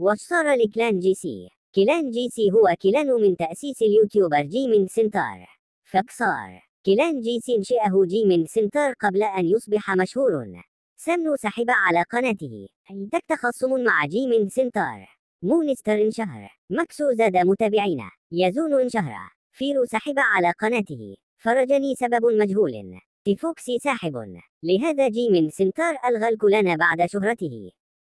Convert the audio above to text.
والثورة لكلان جي سي كلان جي سي هو كلان من تأسيس اليوتيوبر جي من سنتار فقصار كلان جي سي انشئه جي من سنتار قبل أن يصبح مشهور سمنو سحب على قناته عندك تخصم مع جي من سنتار مونستر انشهر مكسو زاد متابعين يزون انشهر فيرو سحب على قناته فرجني سبب مجهول تيفوكسي ساحب لهذا جي من سنتار ألغى الكلان بعد شهرته